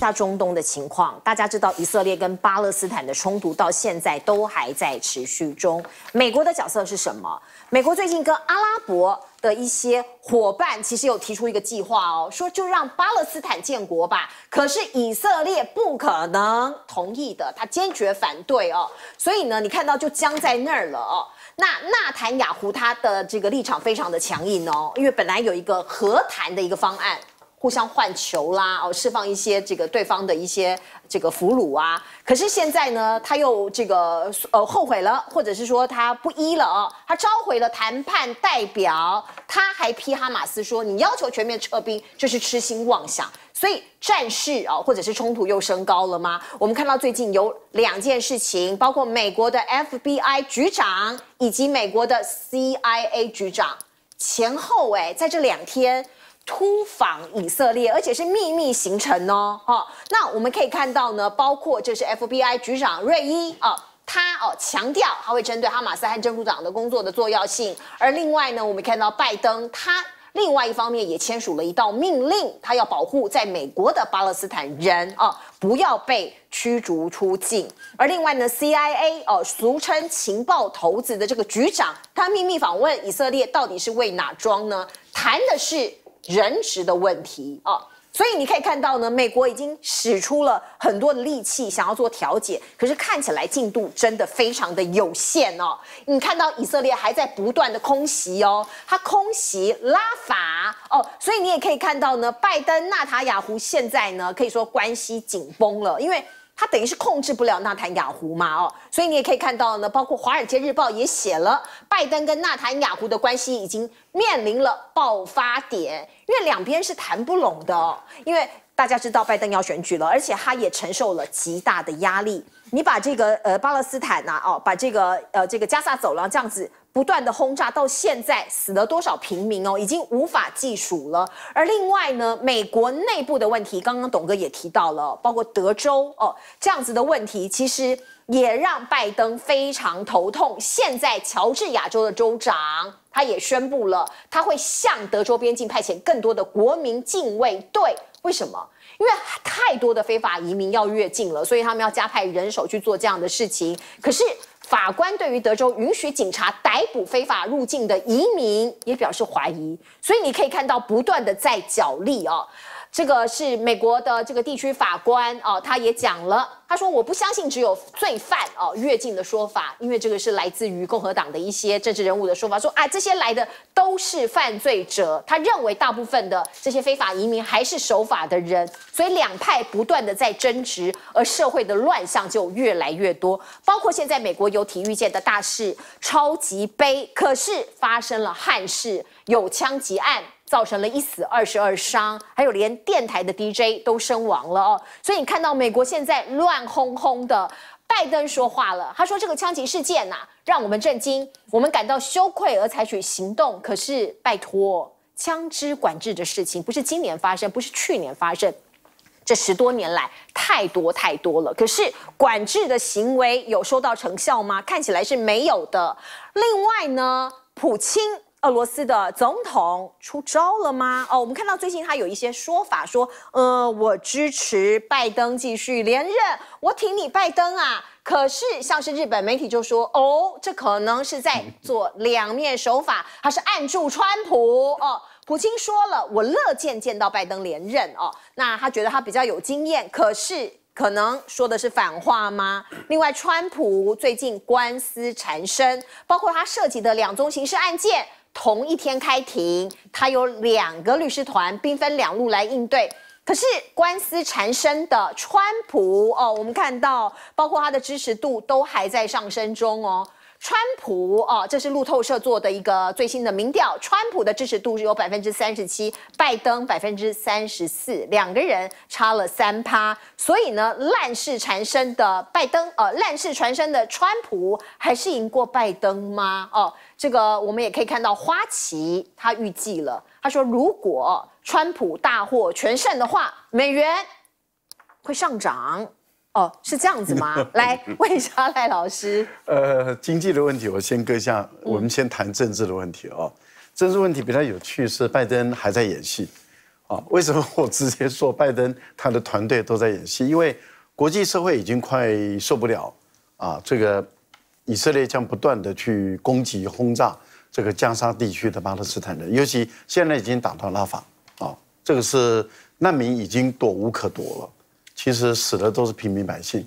那中东的情况，大家知道，以色列跟巴勒斯坦的冲突到现在都还在持续中。美国的角色是什么？美国最近跟阿拉伯的一些伙伴，其实有提出一个计划哦，说就让巴勒斯坦建国吧。可是以色列不可能同意的，他坚决反对哦。所以呢，你看到就僵在那儿了哦。那纳坦雅胡他的这个立场非常的强硬哦，因为本来有一个和谈的一个方案，互相换球啦哦，释放一些这个对方的一些这个俘虏啊，可是现在呢，他又这个呃后悔了，或者是说他不依了哦，他召回了谈判代表，他还批哈马斯说，你要求全面撤兵，这是痴心妄想。所以战事哦，或者是冲突又升高了吗？我们看到最近有两件事情，包括美国的 FBI 局长以及美国的 CIA 局长前后哎，在这两天突访以色列，而且是秘密行程哦。哦，那我们可以看到呢，包括这是 FBI 局长瑞伊哦。他哦强调他会针对哈马斯和政府长的工作的重要性。而另外呢，我们看到拜登他。另外一方面也签署了一道命令，他要保护在美国的巴勒斯坦人啊，不要被驱逐出境。而另外呢，CIA 哦，俗称情报头子的这个局长，他秘密访问以色列，到底是为哪桩呢？谈的是人质的问题啊。所以你可以看到呢，美国已经使出了很多的力气，想要做调解，可是看起来进度真的非常的有限哦。你看到以色列还在不断的空袭哦，他空袭拉法哦，所以你也可以看到呢，拜登、纳塔雅胡现在呢，可以说关系紧绷了，因为。他等于是控制不了纳坦雅胡嘛，哦，所以你也可以看到呢，包括《华尔街日报》也写了，拜登跟纳坦雅胡的关系已经面临了爆发点，因为两边是谈不拢的，因为。大家知道拜登要选举了，而且他也承受了极大的压力。你把这个呃，巴勒斯坦呐，哦，把这个呃，这个加沙走廊这样子不断的轰炸，到现在死了多少平民哦，已经无法计数了。而另外呢，美国内部的问题，刚刚董哥也提到了，包括德州哦这样子的问题，其实也让拜登非常头痛。现在乔治亚州的州长他也宣布了，他会向德州边境派遣更多的国民禁卫队。为什么？因为太多的非法移民要越境了，所以他们要加派人手去做这样的事情。可是法官对于德州允许警察逮捕非法入境的移民也表示怀疑，所以你可以看到不断的在角力哦。这个是美国的这个地区法官啊，他也讲了，他说我不相信只有罪犯哦越境的说法，因为这个是来自于共和党的一些政治人物的说法，说啊这些来的都是犯罪者。他认为大部分的这些非法移民还是守法的人，所以两派不断的在争执，而社会的乱象就越来越多。包括现在美国有体育界的大事超级杯，可是发生了憾事，有枪击案。造成了一死二十二伤，还有连电台的 DJ 都身亡了哦。所以你看到美国现在乱哄哄的，拜登说话了，他说这个枪击事件呐，让我们震惊，我们感到羞愧，而采取行动。可是拜托，枪支管制的事情不是今年发生，不是去年发生，这十多年来太多太多了。可是管制的行为有收到成效吗？看起来是没有的。另外呢，普京。俄罗斯的总统出招了吗？哦，我们看到最近他有一些说法，说，呃，我支持拜登继续连任，我挺你拜登啊。可是像是日本媒体就说，哦，这可能是在做两面手法，他是按住川普哦。普京说了，我乐见见到拜登连任哦，那他觉得他比较有经验，可是可能说的是反话吗？另外，川普最近官司缠身，包括他涉及的两宗刑事案件。同一天开庭，他有两个律师团兵分两路来应对。可是官司缠身的川普哦，我们看到包括他的支持度都还在上升中哦。川普哦，这是路透社做的一个最新的民调，川普的支持度是有百分之三十七，拜登百分之三十四，两个人差了三趴。所以呢，烂事缠身的拜登，呃，烂事缠身的川普，还是赢过拜登吗？哦，这个我们也可以看到，花旗他预计了，他说如果川普大获全胜的话，美元会上涨。哦，是这样子吗？来问一下赖老师。呃，经济的问题我先搁下，我们先谈政治的问题哦。政治问题比较有趣是拜登还在演戏，啊，为什么我直接说拜登他的团队都在演戏？因为国际社会已经快受不了啊，这个以色列将不断的去攻击轰炸这个加沙地区的巴勒斯坦人，尤其现在已经打到拉法啊，这个是难民已经躲无可躲了。其实死的都是平民百姓，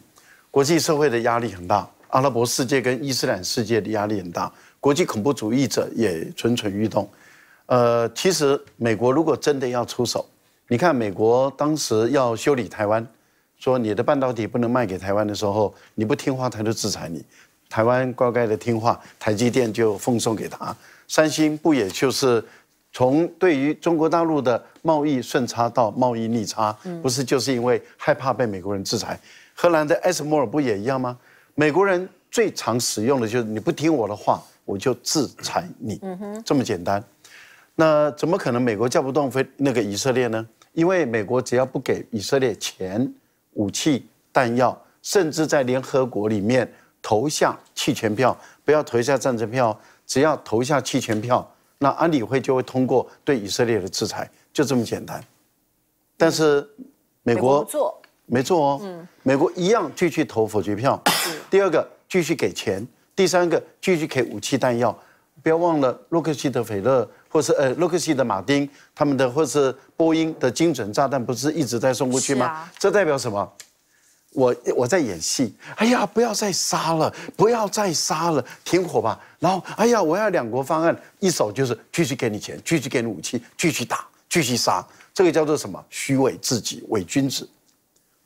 国际社会的压力很大，阿拉伯世界跟伊斯兰世界的压力很大，国际恐怖主义者也蠢蠢欲动。呃，其实美国如果真的要出手，你看美国当时要修理台湾，说你的半导体不能卖给台湾的时候，你不听话他就制裁你，台湾乖乖的听话，台积电就奉送给他，三星不也就是？从对于中国大陆的贸易顺差到贸易逆差，不是就是因为害怕被美国人制裁？荷兰的埃斯摩尔不也一样吗？美国人最常使用的就是你不听我的话，我就制裁你，这么简单。那怎么可能美国叫不动非那个以色列呢？因为美国只要不给以色列钱、武器、弹药，甚至在联合国里面投下弃权票，不要投下战争票，只要投下弃权票。那安理会就会通过对以色列的制裁，就这么简单。但是美国没做哦，美国一样继续投否决票。第二个继续给钱，第三个继续给武器弹药。不要忘了洛克希德·菲勒，或是呃洛克希德·马丁，他们的或是波音的精准炸弹，不是一直在送过去吗？这代表什么？我我在演戏，哎呀，不要再杀了，不要再杀了，停火吧。然后，哎呀，我要两国方案。一手就是继续给你钱，继续给你武器，继续打，继续杀。这个叫做什么？虚伪自己，伪君子，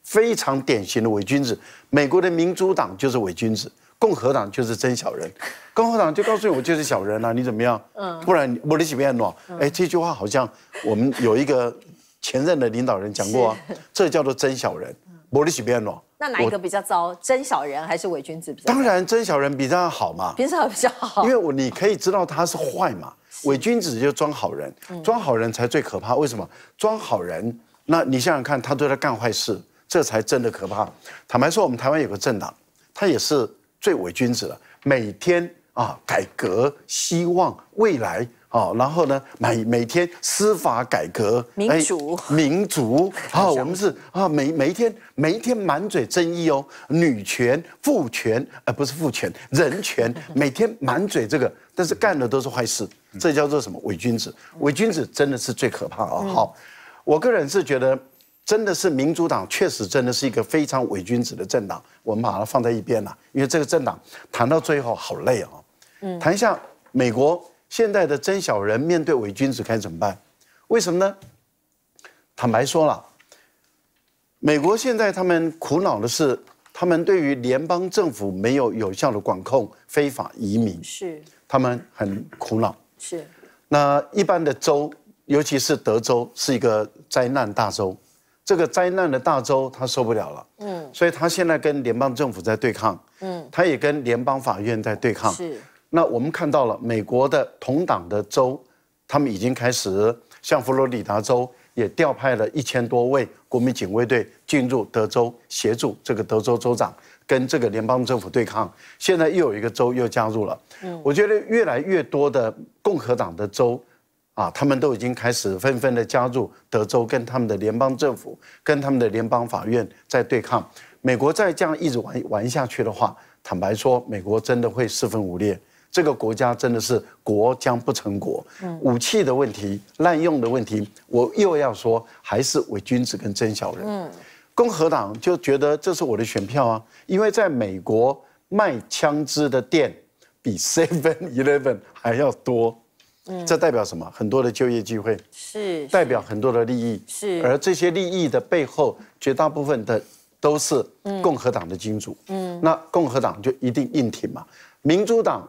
非常典型的伪君子。美国的民主党就是伪君子，共和党就是真小人。共和党就告诉你，我就是小人啊，你怎么样？嗯。不然我的什么？哎，这句话好像我们有一个前任的领导人讲过，这叫做真小人。魔力起变了，那哪一个比较糟？真小人还是伪君子比较？当然真小人比较好嘛。比时好比较好，因为我你可以知道他是坏嘛。伪君子就装好人，装好人才最可怕。为什么？装好人，那你想想看，他都在干坏事，这才真的可怕。坦白说，我们台湾有个政党，他也是最伪君子了，每天啊改革，希望未来。哦，然后呢，每每天司法改革、民主、民主，啊，我们是啊，每每一天，每一天满嘴争议哦，女权、父权，而不是父权、人权，每天满嘴这个，但是干的都是坏事，这叫做什么伪君子？伪君子真的是最可怕啊！好，我个人是觉得，真的是民主党确实真的是一个非常伪君子的政党，我们把它放在一边了，因为这个政党谈到最后好累哦。嗯，谈一下美国。现在的真小人面对伪君子该怎么办？为什么呢？坦白说了，美国现在他们苦恼的是，他们对于联邦政府没有有效的管控非法移民，是他们很苦恼。是那一般的州，尤其是德州是一个灾难大州，这个灾难的大州他受不了了，嗯，所以他现在跟联邦政府在对抗，嗯，他也跟联邦法院在对抗，是。那我们看到了美国的同党的州，他们已经开始向佛罗里达州也调派了一千多位国民警卫队进入德州协助这个德州州长跟这个联邦政府对抗。现在又有一个州又加入了，我觉得越来越多的共和党的州啊，他们都已经开始纷纷的加入德州，跟他们的联邦政府、跟他们的联邦法院在对抗。美国再这样一直玩玩下去的话，坦白说，美国真的会四分五裂。这个国家真的是国将不成果，武器的问题、滥用的问题，我又要说还是伪君子跟真小人。共和党就觉得这是我的选票啊，因为在美国卖枪支的店比 Seven Eleven 还要多，这代表什么？很多的就业机会是代表很多的利益是，而这些利益的背后，绝大部分的都是共和党的金主。嗯，那共和党就一定硬挺嘛？民主党。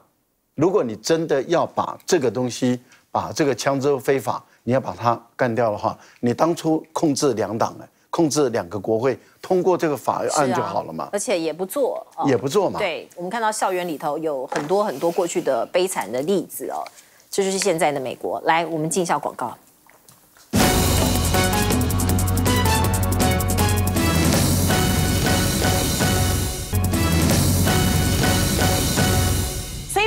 如果你真的要把这个东西，把这个枪支非法，你要把它干掉的话，你当初控制两党呢，控制两个国会通过这个法案就好了嘛，而且也不做，也不做嘛。对，我们看到校园里头有很多很多过去的悲惨的例子哦，这就是现在的美国。来，我们进下广告。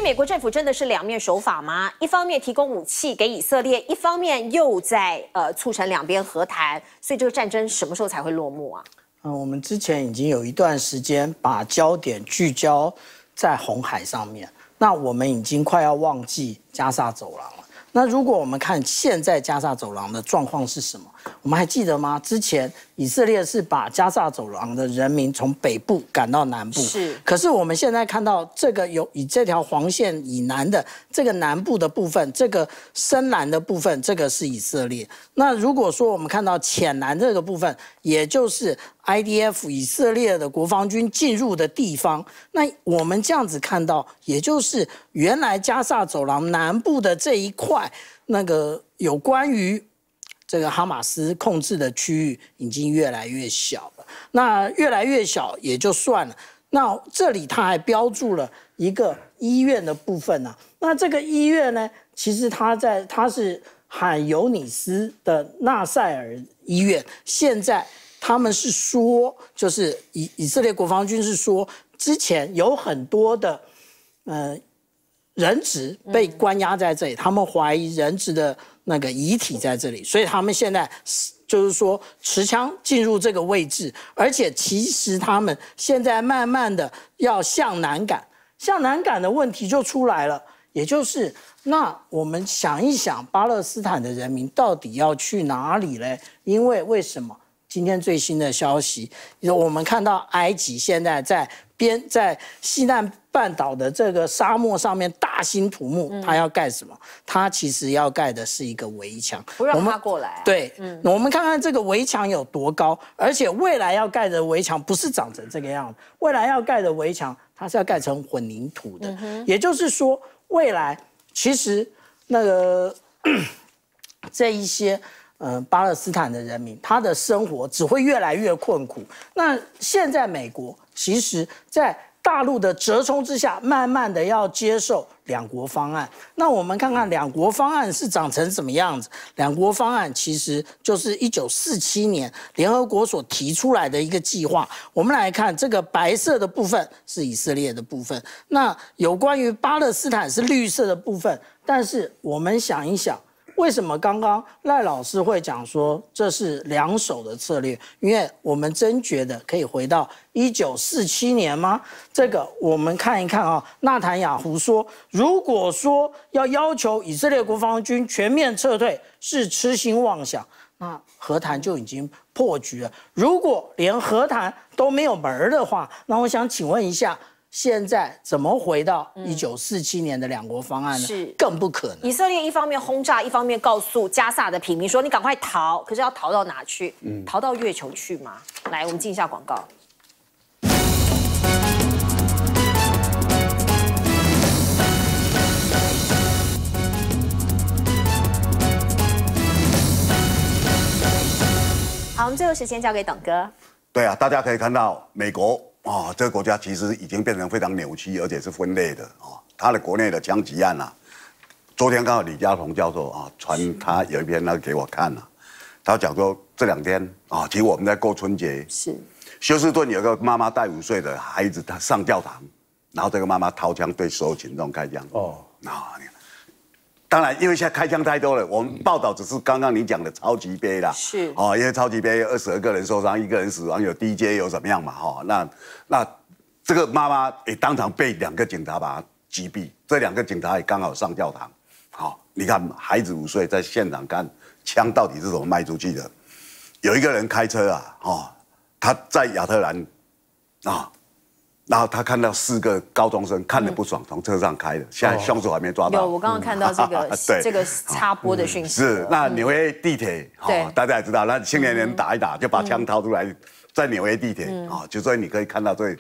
美国政府真的是两面手法吗？一方面提供武器给以色列，一方面又在呃促成两边和谈，所以这个战争什么时候才会落幕啊？嗯，我们之前已经有一段时间把焦点聚焦在红海上面，那我们已经快要忘记加沙走廊了。那如果我们看现在加沙走廊的状况是什么？我们还记得吗？之前以色列是把加萨走廊的人民从北部赶到南部。是。可是我们现在看到这个有以这条黄线以南的这个南部的部分，这个深蓝的部分，这个是以色列。那如果说我们看到浅蓝这个部分，也就是 IDF 以色列的国防军进入的地方，那我们这样子看到，也就是原来加萨走廊南部的这一块，那个有关于。这个哈马斯控制的区域已经越来越小了。那越来越小也就算了。那这里他还标注了一个医院的部分呢。那这个医院呢，其实它在它是罕尤尼斯的纳塞尔医院。现在他们是说，就是以以色列国防军是说，之前有很多的嗯人质被关押在这里，他们怀疑人质的。那个遗体在这里，所以他们现在是就是说持枪进入这个位置，而且其实他们现在慢慢的要向南赶，向南赶的问题就出来了，也就是那我们想一想，巴勒斯坦的人民到底要去哪里嘞？因为为什么？今天最新的消息，我们看到埃及现在在边在西南半岛的这个沙漠上面大兴土木，它要盖什么？它其实要盖的是一个围墙。不让它过来。对，我们看看这个围墙有多高，而且未来要盖的围墙不是长成这个样子，未来要盖的围墙它是要盖成混凝土的。也就是说，未来其实那个 这一些。嗯，巴勒斯坦的人民，他的生活只会越来越困苦。那现在美国其实，在大陆的折冲之下，慢慢的要接受两国方案。那我们看看两国方案是长成什么样子？两国方案其实就是一九四七年联合国所提出来的一个计划。我们来看这个白色的部分是以色列的部分，那有关于巴勒斯坦是绿色的部分。但是我们想一想。为什么刚刚赖老师会讲说这是两手的策略？因为我们真觉得可以回到一九四七年吗？这个我们看一看啊。纳坦雅胡说，如果说要要求以色列国防军全面撤退是痴心妄想，那和谈就已经破局了。如果连和谈都没有门儿的话，那我想请问一下。现在怎么回到一九四七年的两国方案呢？是更不可能。以色列一方面轰炸，一方面告诉加萨的平民说：“你赶快逃。”可是要逃到哪去？逃到月球去吗？来，我们进一下广告。好，我们最后时间交给董哥。对啊，大家可以看到美国。哦，这个国家其实已经变成非常扭曲，而且是分裂的哦。他的国内的枪击案啊，昨天刚好李嘉彤教授啊传他有一篇那个给我看了，他讲说这两天啊，其实我们在过春节，是休斯顿有个妈妈带五岁的孩子他上教堂，然后这个妈妈掏枪对所有群众开枪哦，那。当然，因为现在开枪太多了，我们报道只是刚刚你讲的超级杯啦，是哦，因为超级杯二十二个人受伤，一个人死亡，有 DJ 有怎么样嘛哈？那那这个妈妈也当场被两个警察把他击毙，这两个警察也刚好上教堂，好，你看孩子五岁在现场看枪到底是怎么卖出去的，有一个人开车啊，哦，他在亚特兰，啊。然后他看到四个高中生，看的不爽，从车上开的，现在凶手还没抓到。有，我刚刚看到这个，这个插播的讯息。是，那纽约地铁，大家也知道，那青年人打一打，就把枪掏出来，在纽约地铁，啊，就以你可以看到这里。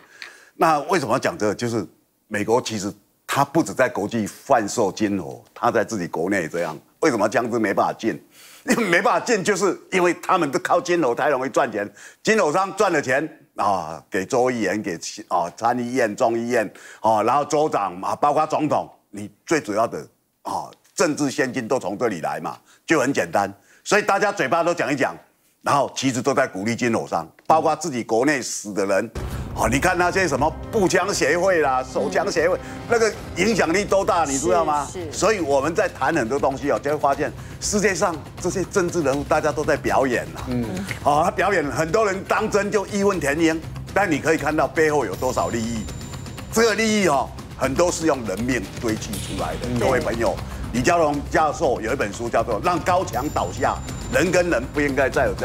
那为什么要讲这个？就是美国其实他不止在国际贩售金火，他在自己国内也这样。为什么枪支没办法进？没办法进，就是因为他们都靠金流太容易赚钱，金流商赚了钱。啊，给州议员，给啊参议院、众议院，啊，然后州长啊，包括总统，你最主要的啊政治现金都从这里来嘛，就很简单。所以大家嘴巴都讲一讲，然后其实都在鼓励金主商，包括自己国内死的人。哦，你看那些什么步枪协会啦、手枪协会，那个影响力多大，你知道吗？是。所以我们在谈很多东西哦，就会发现世界上这些政治人物大家都在表演呐。嗯。哦，他表演，很多人当真就义愤填膺，但你可以看到背后有多少利益，这个利益哦，很多是用人命堆积出来的。各位朋友，李嘉龙教授有一本书叫做《让高墙倒下》，人跟人不应该再有这样。